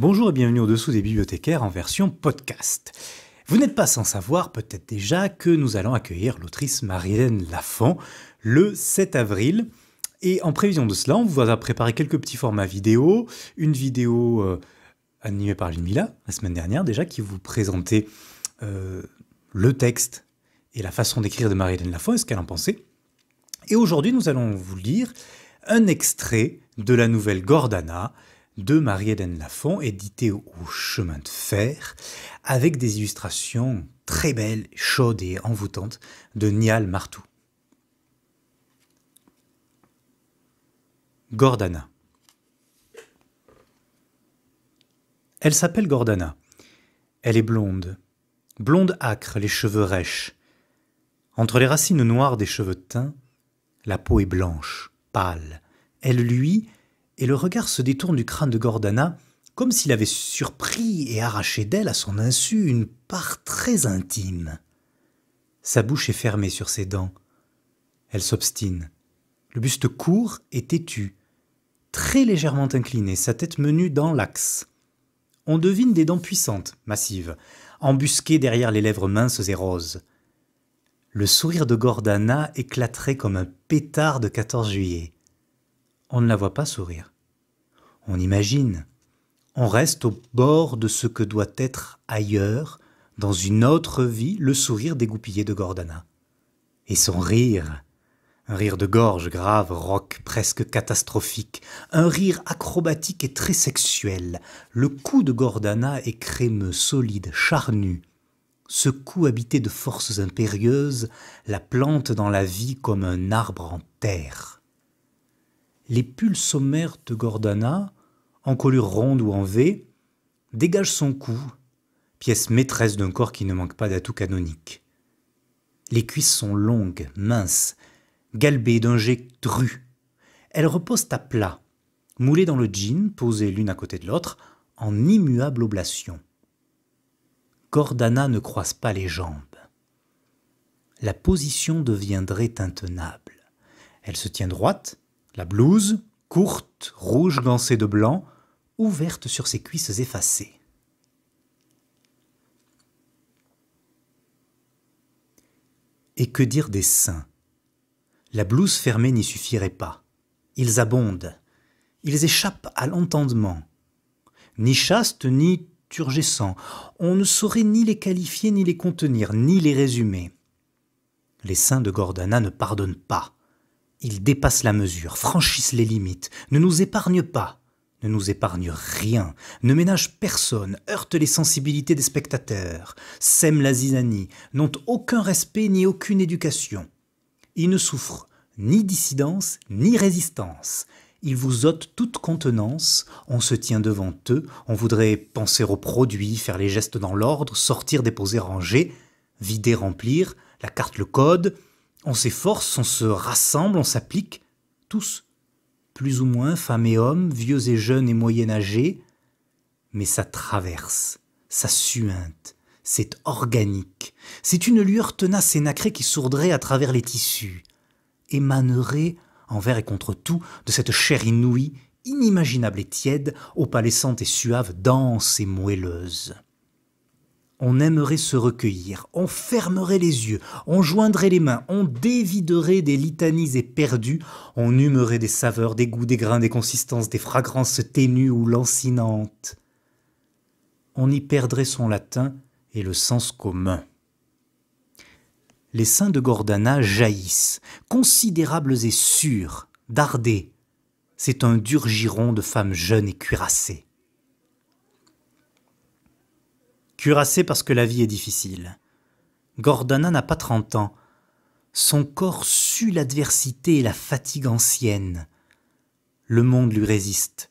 Bonjour et bienvenue au-dessous des bibliothécaires en version podcast. Vous n'êtes pas sans savoir peut-être déjà que nous allons accueillir l'autrice Marilène Lafont le 7 avril. Et en prévision de cela, on vous a préparé quelques petits formats vidéo. Une vidéo euh, animée par Mila la semaine dernière déjà, qui vous présentait euh, le texte et la façon d'écrire de Marilène Lafont et ce qu'elle en pensait. Et aujourd'hui, nous allons vous lire un extrait de la nouvelle Gordana, de Marie-Hélène Lafont, édité au Chemin de Fer, avec des illustrations très belles, chaudes et envoûtantes de Nial Martou. Gordana. Elle s'appelle Gordana. Elle est blonde, blonde acre, les cheveux rêches. Entre les racines noires des cheveux teints, la peau est blanche, pâle. Elle, lui, et le regard se détourne du crâne de Gordana, comme s'il avait surpris et arraché d'elle à son insu une part très intime. Sa bouche est fermée sur ses dents. Elle s'obstine. Le buste court et têtu, très légèrement incliné, sa tête menue dans l'axe. On devine des dents puissantes, massives, embusquées derrière les lèvres minces et roses. Le sourire de Gordana éclaterait comme un pétard de 14 juillet. On ne la voit pas sourire on imagine. On reste au bord de ce que doit être ailleurs, dans une autre vie, le sourire dégoupillé de Gordana. Et son rire, un rire de gorge grave, rock, presque catastrophique, un rire acrobatique et très sexuel. Le cou de Gordana est crémeux, solide, charnu. Ce cou habité de forces impérieuses la plante dans la vie comme un arbre en terre les pulls sommaires de Gordana, en colure ronde ou en V, dégagent son cou, pièce maîtresse d'un corps qui ne manque pas d'atout canonique. Les cuisses sont longues, minces, galbées d'un jet dru. Elles reposent à plat, moulées dans le jean, posées l'une à côté de l'autre, en immuable oblation. Gordana ne croise pas les jambes. La position deviendrait intenable. Elle se tient droite, la blouse, courte, rouge glancée de blanc, ouverte sur ses cuisses effacées. Et que dire des saints La blouse fermée n'y suffirait pas. Ils abondent. Ils échappent à l'entendement. Ni chastes, ni turgescents. On ne saurait ni les qualifier, ni les contenir, ni les résumer. Les saints de Gordana ne pardonnent pas. Ils dépassent la mesure, franchissent les limites, ne nous épargnent pas, ne nous épargnent rien, ne ménagent personne, heurtent les sensibilités des spectateurs, sèment la zizanie, n'ont aucun respect ni aucune éducation. Ils ne souffrent ni dissidence ni résistance. Ils vous ôtent toute contenance, on se tient devant eux, on voudrait penser aux produits, faire les gestes dans l'ordre, sortir, déposer, ranger, vider, remplir, la carte, le code, on s'efforce, on se rassemble, on s'applique, tous, plus ou moins femmes et hommes, vieux et jeunes et moyen âgés, mais ça traverse, ça suinte, c'est organique, c'est une lueur tenace et nacrée qui sourdrait à travers les tissus, émanerait envers et contre tout de cette chair inouïe, inimaginable et tiède, opalescente et suave, dense et moelleuse on aimerait se recueillir, on fermerait les yeux, on joindrait les mains, on déviderait des litanies éperdues, on humerait des saveurs, des goûts, des grains, des consistances, des fragrances ténues ou lancinantes. On y perdrait son latin et le sens commun. Les seins de Gordana jaillissent, considérables et sûrs, dardés. C'est un dur giron de femmes jeunes et cuirassées. Cuirassé parce que la vie est difficile. Gordana n'a pas trente ans. Son corps sue l'adversité et la fatigue ancienne. Le monde lui résiste.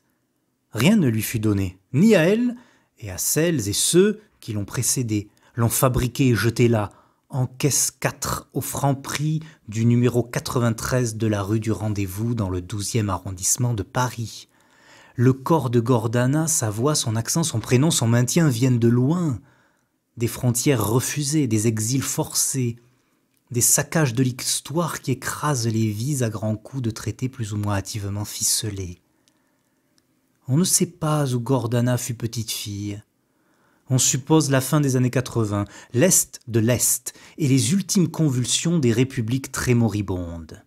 Rien ne lui fut donné, ni à elle, et à celles et ceux qui l'ont précédée, l'ont fabriqué et jeté là, en caisse 4 au franc prix du numéro 93 de la rue du Rendez-vous dans le 12e arrondissement de Paris. Le corps de Gordana, sa voix, son accent, son prénom, son maintien viennent de loin. Des frontières refusées, des exils forcés, des saccages de l'histoire qui écrasent les vies à grands coups de traités plus ou moins hâtivement ficelés. On ne sait pas où Gordana fut petite fille. On suppose la fin des années 80, l'Est de l'Est et les ultimes convulsions des républiques très moribondes.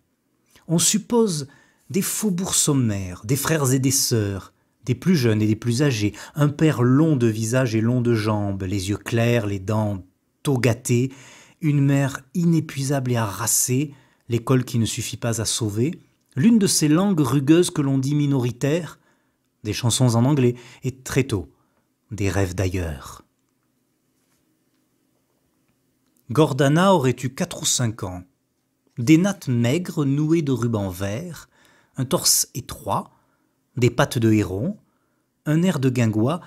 On suppose des faubourgs sommaires, des frères et des sœurs, des plus jeunes et des plus âgés, un père long de visage et long de jambes, les yeux clairs, les dents tôt gâtées, une mère inépuisable et harassée, l'école qui ne suffit pas à sauver, l'une de ces langues rugueuses que l'on dit minoritaires, des chansons en anglais, et très tôt, des rêves d'ailleurs. Gordana aurait eu quatre ou cinq ans. Des nattes maigres nouées de rubans verts, un torse étroit, des pattes de héron, un air de guingois,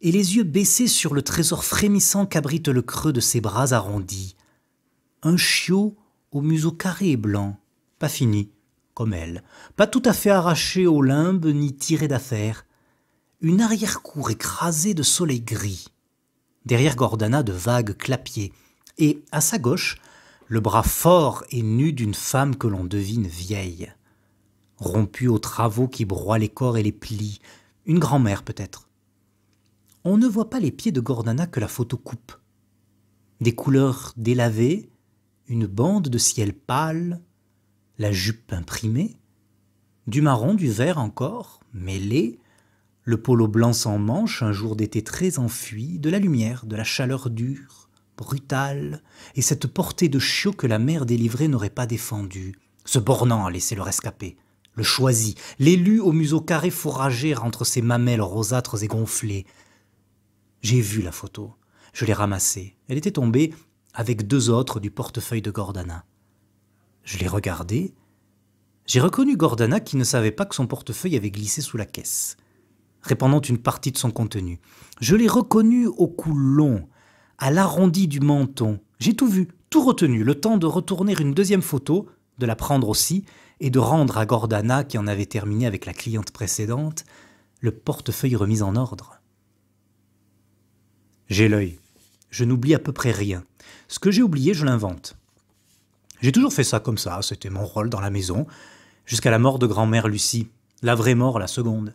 et les yeux baissés sur le trésor frémissant qu'abrite le creux de ses bras arrondis. Un chiot au museau carré et blanc, pas fini, comme elle, pas tout à fait arraché au limbe ni tiré d'affaire. Une arrière-cour écrasée de soleil gris. Derrière Gordana de vagues clapiers, et à sa gauche, le bras fort et nu d'une femme que l'on devine vieille rompu aux travaux qui broient les corps et les plis. une grand-mère peut-être. On ne voit pas les pieds de Gordana que la photo coupe. Des couleurs délavées, une bande de ciel pâle, la jupe imprimée, du marron, du vert encore, mêlé, le polo blanc sans manche, un jour d'été très enfui, de la lumière, de la chaleur dure, brutale, et cette portée de chiot que la mère délivrée n'aurait pas défendue, se bornant à laisser le rescapé le choisi, l'élu au museau carré fourragé entre ses mamelles rosâtres et gonflées. J'ai vu la photo. Je l'ai ramassée. Elle était tombée avec deux autres du portefeuille de Gordana. Je l'ai regardée. J'ai reconnu Gordana qui ne savait pas que son portefeuille avait glissé sous la caisse, répandant une partie de son contenu. Je l'ai reconnue au cou long, à l'arrondi du menton. J'ai tout vu, tout retenu, le temps de retourner une deuxième photo, de la prendre aussi, et de rendre à Gordana, qui en avait terminé avec la cliente précédente, le portefeuille remis en ordre. J'ai l'œil. Je n'oublie à peu près rien. Ce que j'ai oublié, je l'invente. J'ai toujours fait ça comme ça, c'était mon rôle dans la maison, jusqu'à la mort de grand-mère Lucie, la vraie mort, la seconde.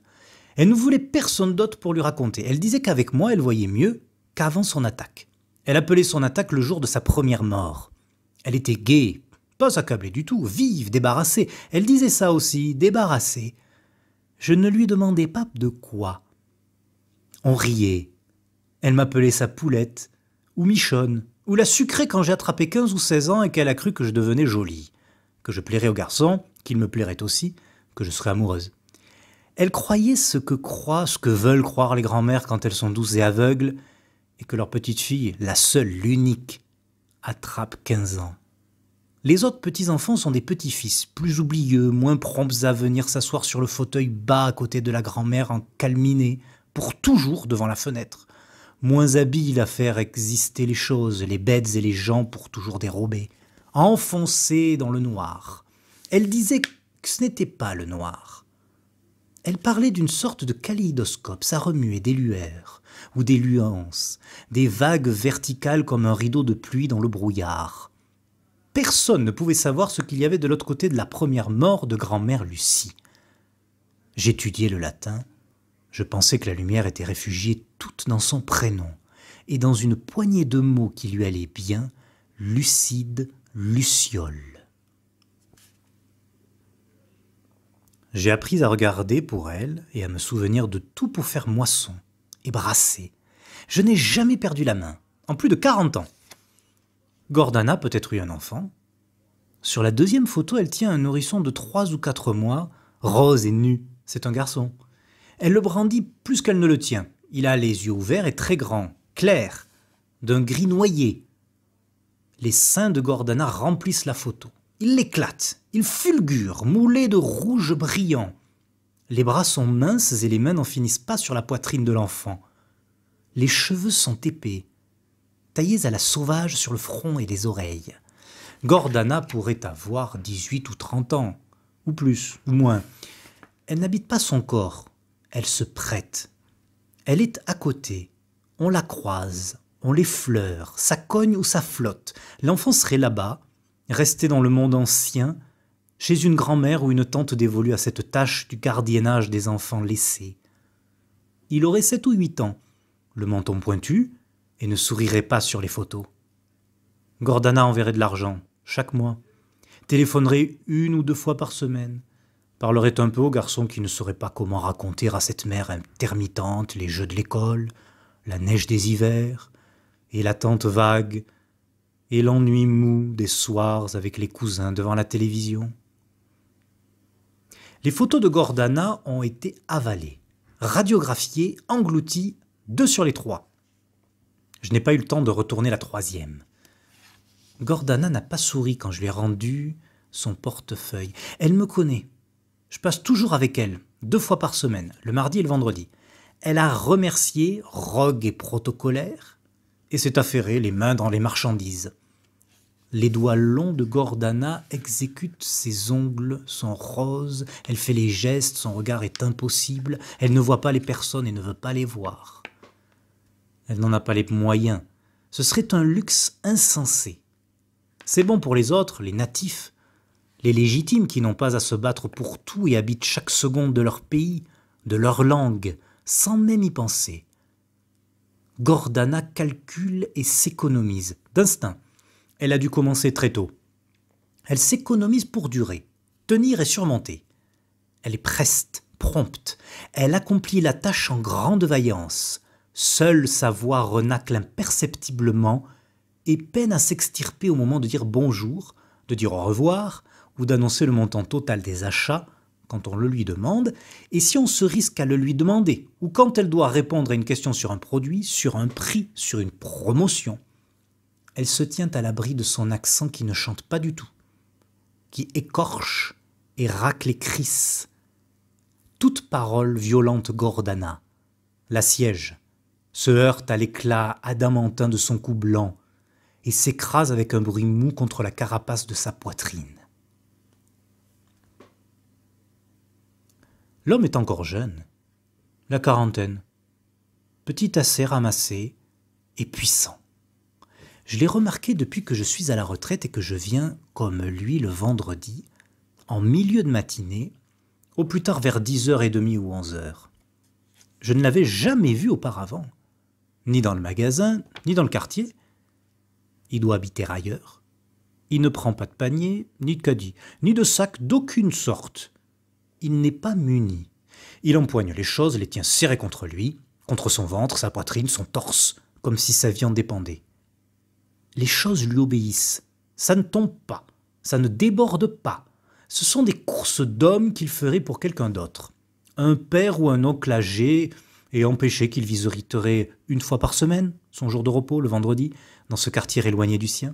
Elle ne voulait personne d'autre pour lui raconter. Elle disait qu'avec moi, elle voyait mieux qu'avant son attaque. Elle appelait son attaque le jour de sa première mort. Elle était gaie, pas accablée du tout, vive, débarrassée. Elle disait ça aussi, débarrassée. Je ne lui demandais pas de quoi. On riait. Elle m'appelait sa poulette, ou michonne, ou la sucrée quand j'ai attrapé 15 ou 16 ans et qu'elle a cru que je devenais jolie, que je plairais aux garçons, qu'il me plairait aussi, que je serais amoureuse. Elle croyait ce que croient, ce que veulent croire les grands-mères quand elles sont douces et aveugles, et que leur petite fille, la seule, l'unique, attrape 15 ans. Les autres petits-enfants sont des petits-fils, plus oublieux, moins prompts à venir s'asseoir sur le fauteuil bas à côté de la grand-mère en calminé, pour toujours devant la fenêtre, moins habiles à faire exister les choses, les bêtes et les gens pour toujours dérobés, enfoncés dans le noir. Elle disait que ce n'était pas le noir. Elle parlait d'une sorte de kaléidoscope, ça remuait des lueurs, ou des nuances, des vagues verticales comme un rideau de pluie dans le brouillard personne ne pouvait savoir ce qu'il y avait de l'autre côté de la première mort de grand-mère Lucie. J'étudiais le latin. Je pensais que la lumière était réfugiée toute dans son prénom, et dans une poignée de mots qui lui allaient bien, lucide, luciole. J'ai appris à regarder pour elle et à me souvenir de tout pour faire moisson et brasser. Je n'ai jamais perdu la main, en plus de 40 ans. Gordana peut-être eu un enfant. Sur la deuxième photo, elle tient un nourrisson de trois ou quatre mois, rose et nu. C'est un garçon. Elle le brandit plus qu'elle ne le tient. Il a les yeux ouverts et très grands, clairs, d'un gris noyé. Les seins de Gordana remplissent la photo. Il l'éclate, il fulgure, moulé de rouge brillant. Les bras sont minces et les mains n'en finissent pas sur la poitrine de l'enfant. Les cheveux sont épais, à la sauvage sur le front et les oreilles. Gordana pourrait avoir 18 ou 30 ans, ou plus, ou moins. Elle n'habite pas son corps, elle se prête. Elle est à côté, on la croise, on l'effleure, ça cogne ou ça flotte. L'enfant serait là-bas, resté dans le monde ancien, chez une grand-mère ou une tante dévolue à cette tâche du gardiennage des enfants laissés. Il aurait sept ou huit ans, le menton pointu, et ne sourirait pas sur les photos. Gordana enverrait de l'argent, chaque mois, téléphonerait une ou deux fois par semaine, parlerait un peu au garçon qui ne saurait pas comment raconter à cette mère intermittente les jeux de l'école, la neige des hivers, et l'attente vague, et l'ennui mou des soirs avec les cousins devant la télévision. Les photos de Gordana ont été avalées, radiographiées, englouties, deux sur les trois. Je n'ai pas eu le temps de retourner la troisième. Gordana n'a pas souri quand je lui ai rendu son portefeuille. Elle me connaît. Je passe toujours avec elle, deux fois par semaine, le mardi et le vendredi. Elle a remercié, rogue et protocolaire, et s'est affairée les mains dans les marchandises. Les doigts longs de Gordana exécutent ses ongles, son rose. elle fait les gestes, son regard est impossible, elle ne voit pas les personnes et ne veut pas les voir. Elle n'en a pas les moyens. Ce serait un luxe insensé. C'est bon pour les autres, les natifs, les légitimes qui n'ont pas à se battre pour tout et habitent chaque seconde de leur pays, de leur langue, sans même y penser. Gordana calcule et s'économise, d'instinct. Elle a dû commencer très tôt. Elle s'économise pour durer, tenir et surmonter. Elle est preste, prompte, elle accomplit la tâche en grande vaillance. Seule sa voix renacle imperceptiblement et peine à s'extirper au moment de dire bonjour, de dire au revoir ou d'annoncer le montant total des achats quand on le lui demande, et si on se risque à le lui demander, ou quand elle doit répondre à une question sur un produit, sur un prix, sur une promotion. Elle se tient à l'abri de son accent qui ne chante pas du tout, qui écorche et racle et crisse. Toute parole violente Gordana la siège se heurte à l'éclat adamantin de son cou blanc et s'écrase avec un bruit mou contre la carapace de sa poitrine. L'homme est encore jeune, la quarantaine, petit assez ramassé et puissant. Je l'ai remarqué depuis que je suis à la retraite et que je viens, comme lui le vendredi, en milieu de matinée, au plus tard vers 10h30 ou 11h. Je ne l'avais jamais vu auparavant ni dans le magasin, ni dans le quartier. Il doit habiter ailleurs. Il ne prend pas de panier, ni de caddie, ni de sac d'aucune sorte. Il n'est pas muni. Il empoigne les choses, les tient serrées contre lui, contre son ventre, sa poitrine, son torse, comme si sa vie en dépendait. Les choses lui obéissent. Ça ne tombe pas. Ça ne déborde pas. Ce sont des courses d'hommes qu'il ferait pour quelqu'un d'autre. Un père ou un oncle âgé, et empêcher qu'il visiterait une fois par semaine son jour de repos, le vendredi, dans ce quartier éloigné du sien.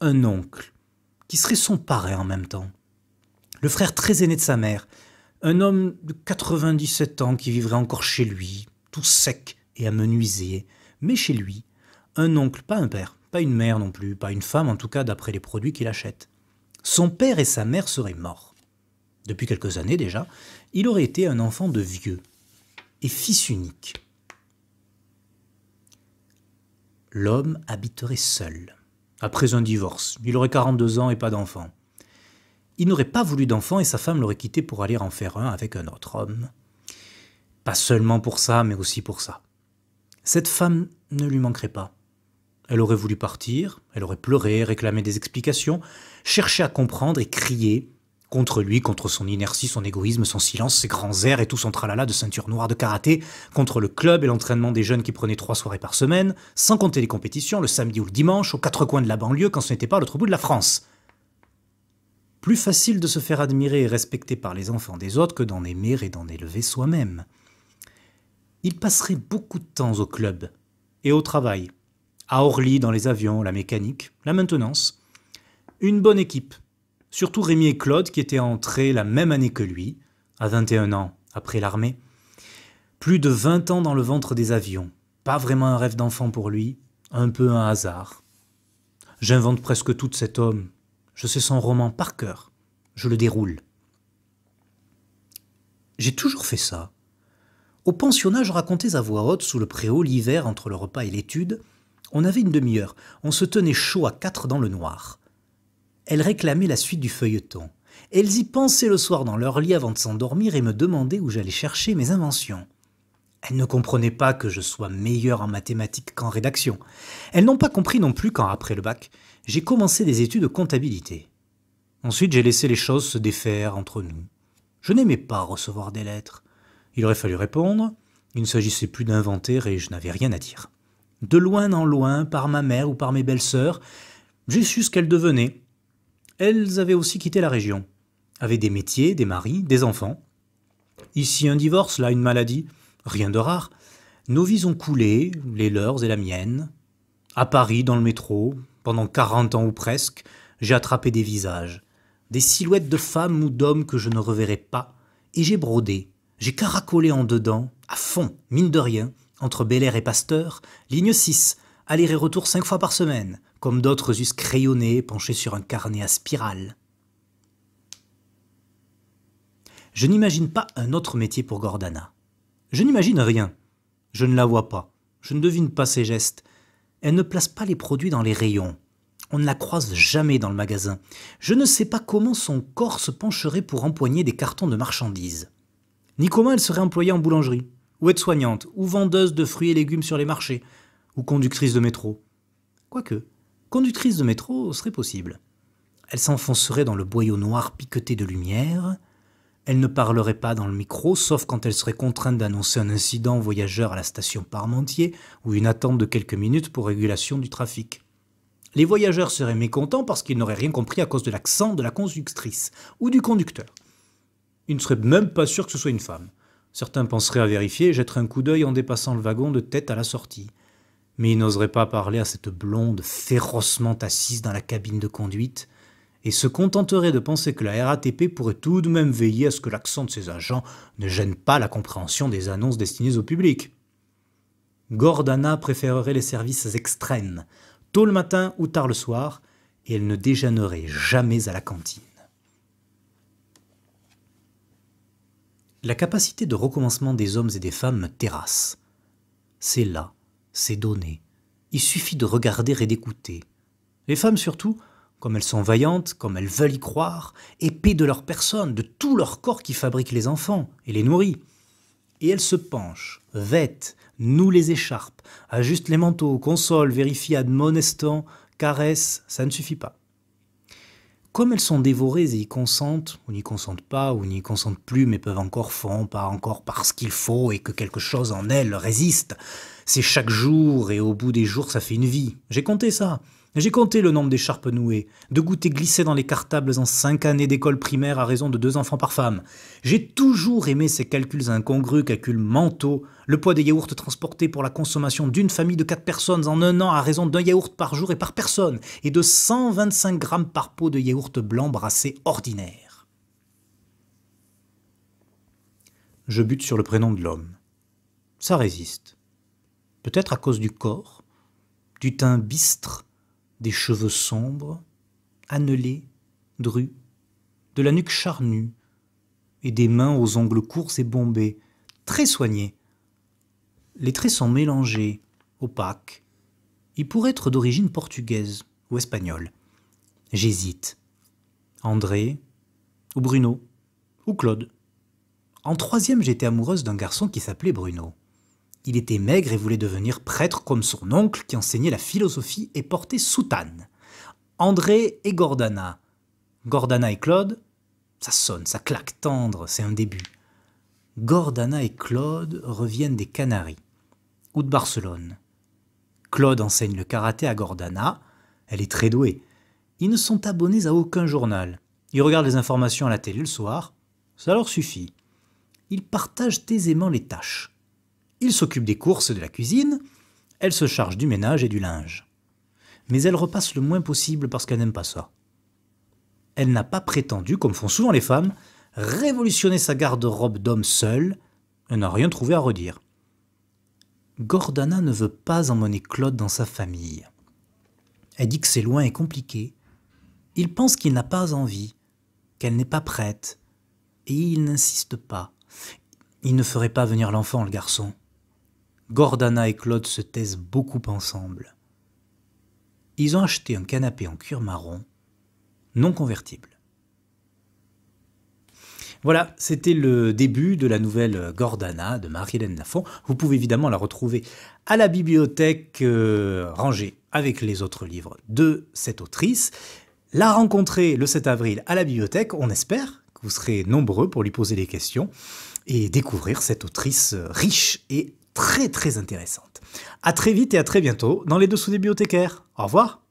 Un oncle, qui serait son parrain en même temps, le frère très aîné de sa mère, un homme de 97 ans qui vivrait encore chez lui, tout sec et amenuisé, mais chez lui, un oncle, pas un père, pas une mère non plus, pas une femme en tout cas d'après les produits qu'il achète. Son père et sa mère seraient morts. Depuis quelques années déjà, il aurait été un enfant de vieux, et fils unique. L'homme habiterait seul, après un divorce. Il aurait 42 ans et pas d'enfant. Il n'aurait pas voulu d'enfant et sa femme l'aurait quitté pour aller en faire un avec un autre homme. Pas seulement pour ça, mais aussi pour ça. Cette femme ne lui manquerait pas. Elle aurait voulu partir, elle aurait pleuré, réclamé des explications, cherché à comprendre et crié Contre lui, contre son inertie, son égoïsme, son silence, ses grands airs et tout son tralala de ceinture noire de karaté, contre le club et l'entraînement des jeunes qui prenaient trois soirées par semaine, sans compter les compétitions le samedi ou le dimanche, aux quatre coins de la banlieue quand ce n'était pas à l'autre bout de la France. Plus facile de se faire admirer et respecter par les enfants des autres que d'en aimer et d'en élever soi-même. Il passerait beaucoup de temps au club et au travail, à Orly dans les avions, la mécanique, la maintenance. Une bonne équipe, surtout Rémi et Claude qui étaient entrés la même année que lui, à 21 ans, après l'armée. Plus de 20 ans dans le ventre des avions. Pas vraiment un rêve d'enfant pour lui, un peu un hasard. J'invente presque tout de cet homme. Je sais son roman par cœur. Je le déroule. J'ai toujours fait ça. Au pensionnat, je racontais à voix haute sous le préau l'hiver entre le repas et l'étude. On avait une demi-heure. On se tenait chaud à quatre dans le noir. Elles réclamaient la suite du feuilleton. Elles y pensaient le soir dans leur lit avant de s'endormir et me demandaient où j'allais chercher mes inventions. Elles ne comprenaient pas que je sois meilleur en mathématiques qu'en rédaction. Elles n'ont pas compris non plus quand, après le bac, j'ai commencé des études de comptabilité. Ensuite, j'ai laissé les choses se défaire entre nous. Je n'aimais pas recevoir des lettres. Il aurait fallu répondre, il ne s'agissait plus d'inventer et je n'avais rien à dire. De loin en loin, par ma mère ou par mes belles-sœurs, j'ai su ce qu'elles devenaient, elles avaient aussi quitté la région, avaient des métiers, des maris, des enfants. Ici un divorce, là une maladie, rien de rare. Nos vies ont coulé, les leurs et la mienne. À Paris, dans le métro, pendant 40 ans ou presque, j'ai attrapé des visages, des silhouettes de femmes ou d'hommes que je ne reverrai pas, et j'ai brodé, j'ai caracolé en dedans, à fond, mine de rien, entre Belair et Pasteur, ligne 6, aller et retour cinq fois par semaine, comme d'autres eussent crayonné penché sur un carnet à spirale. Je n'imagine pas un autre métier pour Gordana. Je n'imagine rien. Je ne la vois pas. Je ne devine pas ses gestes. Elle ne place pas les produits dans les rayons. On ne la croise jamais dans le magasin. Je ne sais pas comment son corps se pencherait pour empoigner des cartons de marchandises. Ni comment elle serait employée en boulangerie, ou aide-soignante, ou vendeuse de fruits et légumes sur les marchés, ou conductrice de métro. Quoique, conductrice de métro serait possible. Elle s'enfoncerait dans le boyau noir piqueté de lumière, elle ne parlerait pas dans le micro, sauf quand elle serait contrainte d'annoncer un incident voyageur à la station Parmentier ou une attente de quelques minutes pour régulation du trafic. Les voyageurs seraient mécontents parce qu'ils n'auraient rien compris à cause de l'accent de la conductrice ou du conducteur. Ils ne seraient même pas sûrs que ce soit une femme. Certains penseraient à vérifier et jetteraient un coup d'œil en dépassant le wagon de tête à la sortie mais il n'oserait pas parler à cette blonde férocement assise dans la cabine de conduite, et se contenterait de penser que la RATP pourrait tout de même veiller à ce que l'accent de ses agents ne gêne pas la compréhension des annonces destinées au public. Gordana préférerait les services extrêmes, tôt le matin ou tard le soir, et elle ne déjeunerait jamais à la cantine. La capacité de recommencement des hommes et des femmes me terrasse. C'est là c'est donné. Il suffit de regarder et d'écouter. Les femmes surtout, comme elles sont vaillantes, comme elles veulent y croire, épées de leur personne, de tout leur corps qui fabrique les enfants et les nourrit. Et elles se penchent, vêtent, nouent les écharpes, ajustent les manteaux, consolent, vérifient, admonestant, caressent, ça ne suffit pas comme elles sont dévorées et y consentent, ou n'y consentent pas, ou n'y consentent plus, mais peuvent encore font, pas encore parce qu'il faut et que quelque chose en elles résiste, c'est chaque jour et au bout des jours ça fait une vie. J'ai compté ça. J'ai compté le nombre d'écharpes nouées, de goûter glissés dans les cartables en cinq années d'école primaire à raison de deux enfants par femme. J'ai toujours aimé ces calculs incongrus, calculs mentaux, le poids des yaourts transportés pour la consommation d'une famille de quatre personnes en un an à raison d'un yaourt par jour et par personne, et de 125 grammes par pot de yaourt blanc brassé ordinaire. Je bute sur le prénom de l'homme. Ça résiste. Peut-être à cause du corps, du teint bistre, des cheveux sombres, annelés, drus, de la nuque charnue, et des mains aux ongles courts et bombés, très soignés. Les traits sont mélangés, opaques. Ils pourraient être d'origine portugaise ou espagnole. J'hésite. André, ou Bruno, ou Claude. En troisième, j'étais amoureuse d'un garçon qui s'appelait Bruno. Il était maigre et voulait devenir prêtre comme son oncle qui enseignait la philosophie et portait soutane. André et Gordana. Gordana et Claude, ça sonne, ça claque tendre, c'est un début. Gordana et Claude reviennent des Canaries ou de Barcelone. Claude enseigne le karaté à Gordana, elle est très douée. Ils ne sont abonnés à aucun journal. Ils regardent les informations à la télé le soir, ça leur suffit. Ils partagent aisément les tâches. Il s'occupe des courses et de la cuisine, elle se charge du ménage et du linge. Mais elle repasse le moins possible parce qu'elle n'aime pas ça. Elle n'a pas prétendu, comme font souvent les femmes, révolutionner sa garde-robe d'homme seule, elle n'a rien trouvé à redire. Gordana ne veut pas emmener Claude dans sa famille. Elle dit que c'est loin et compliqué. Il pense qu'il n'a pas envie, qu'elle n'est pas prête, et il n'insiste pas. Il ne ferait pas venir l'enfant, le garçon. Gordana et Claude se taisent beaucoup ensemble. Ils ont acheté un canapé en cuir marron, non convertible. Voilà, c'était le début de la nouvelle Gordana de Marie-Hélène Lafont. Vous pouvez évidemment la retrouver à la bibliothèque euh, rangée avec les autres livres de cette autrice. La rencontrer le 7 avril à la bibliothèque, on espère que vous serez nombreux pour lui poser des questions et découvrir cette autrice riche et très très intéressante. À très vite et à très bientôt dans les dessous des bibliothécaires. Au revoir